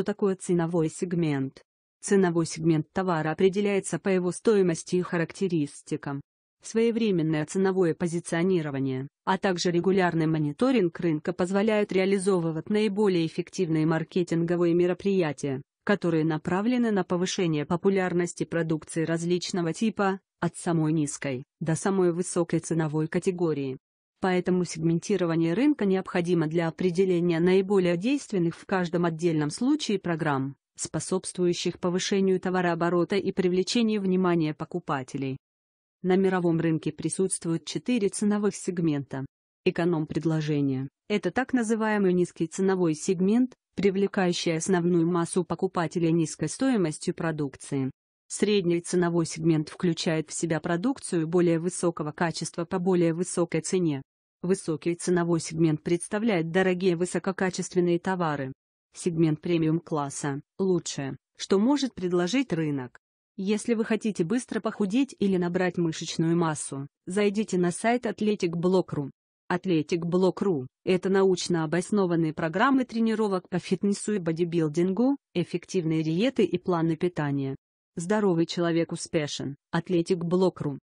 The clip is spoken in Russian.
Что такое ценовой сегмент? Ценовой сегмент товара определяется по его стоимости и характеристикам. Своевременное ценовое позиционирование, а также регулярный мониторинг рынка позволяют реализовывать наиболее эффективные маркетинговые мероприятия, которые направлены на повышение популярности продукции различного типа, от самой низкой до самой высокой ценовой категории. Поэтому сегментирование рынка необходимо для определения наиболее действенных в каждом отдельном случае программ, способствующих повышению товарооборота и привлечению внимания покупателей. На мировом рынке присутствуют четыре ценовых сегмента. Эконом-предложение – это так называемый низкий ценовой сегмент, привлекающий основную массу покупателей низкой стоимостью продукции. Средний ценовой сегмент включает в себя продукцию более высокого качества по более высокой цене. Высокий ценовой сегмент представляет дорогие высококачественные товары. Сегмент премиум-класса – лучшее, что может предложить рынок. Если вы хотите быстро похудеть или набрать мышечную массу, зайдите на сайт athleticblock.ru. Athletic.Block.ru – это научно обоснованные программы тренировок по фитнесу и бодибилдингу, эффективные диеты и планы питания. Здоровый человек успешен. Athletic.Block.ru